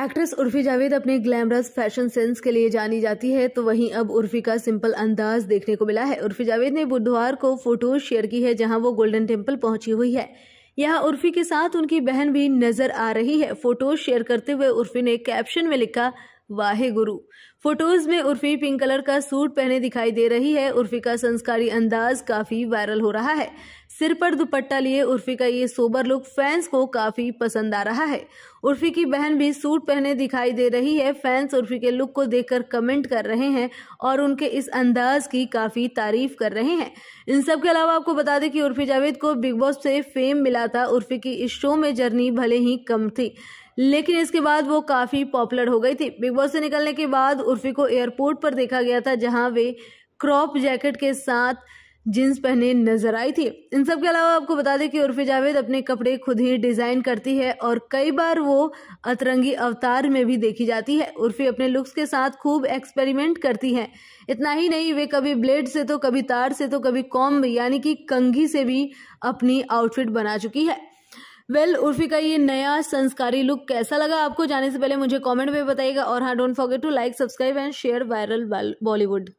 actress Urfi Javed अपने glamorous fashion sense के लिए जानी जाती है तो वहीं अब उर्फी का सिंपल अंदाज देखने को मिला है उर्फी जावेद ने बुधवार को फोटो शेयर की है जहां वो गोल्डन टेम्पल पहुंची हुई है यहां उर्फी के साथ उनकी बहन भी नजर आ रही है फोटोज शेयर करते हुए उर्फी ने कैप्शन में लिखा वाहे गुरु फोटोज में उर्फी पिंक कलर का सूट पहने दिखाई दे रही है उर्फी का संस्कारी अंदाज काफी वायरल हो रहा है सिर पर दुपट्टा लिए उर्फी का ये सोबर लुक फैंस को काफ़ी पसंद आ रहा है उर्फी की बहन भी सूट पहने दिखाई दे रही है फैंस उर्फी के लुक को देखकर कमेंट कर रहे हैं और उनके इस अंदाज की काफ़ी तारीफ कर रहे हैं इन सब के अलावा आपको बता दें कि उर्फी जावेद को बिग बॉस से फेम मिला था उर्फी की इस शो में जर्नी भले ही कम थी लेकिन इसके बाद वो काफ़ी पॉपुलर हो गई थी बिग बॉस से निकलने के बाद उर्फी को एयरपोर्ट पर देखा गया था जहां वे क्रॉप जैकेट के साथ जीन्स पहने नजर आई थी इन सब के अलावा आपको बता दें कि उर्फी जावेद अपने कपड़े खुद ही डिज़ाइन करती है और कई बार वो अतरंगी अवतार में भी देखी जाती है उर्फी अपने लुक्स के साथ खूब एक्सपेरिमेंट करती हैं इतना ही नहीं वे कभी ब्लेड से तो कभी तार से तो कभी कॉम यानी कि कंघी से भी अपनी आउटफिट बना चुकी है वेल well, उर्फी का ये नया संस्कारी लुक कैसा लगा आपको जाने से पहले मुझे कमेंट में बताइएगा और हाँ don't forget to like subscribe and share viral Bollywood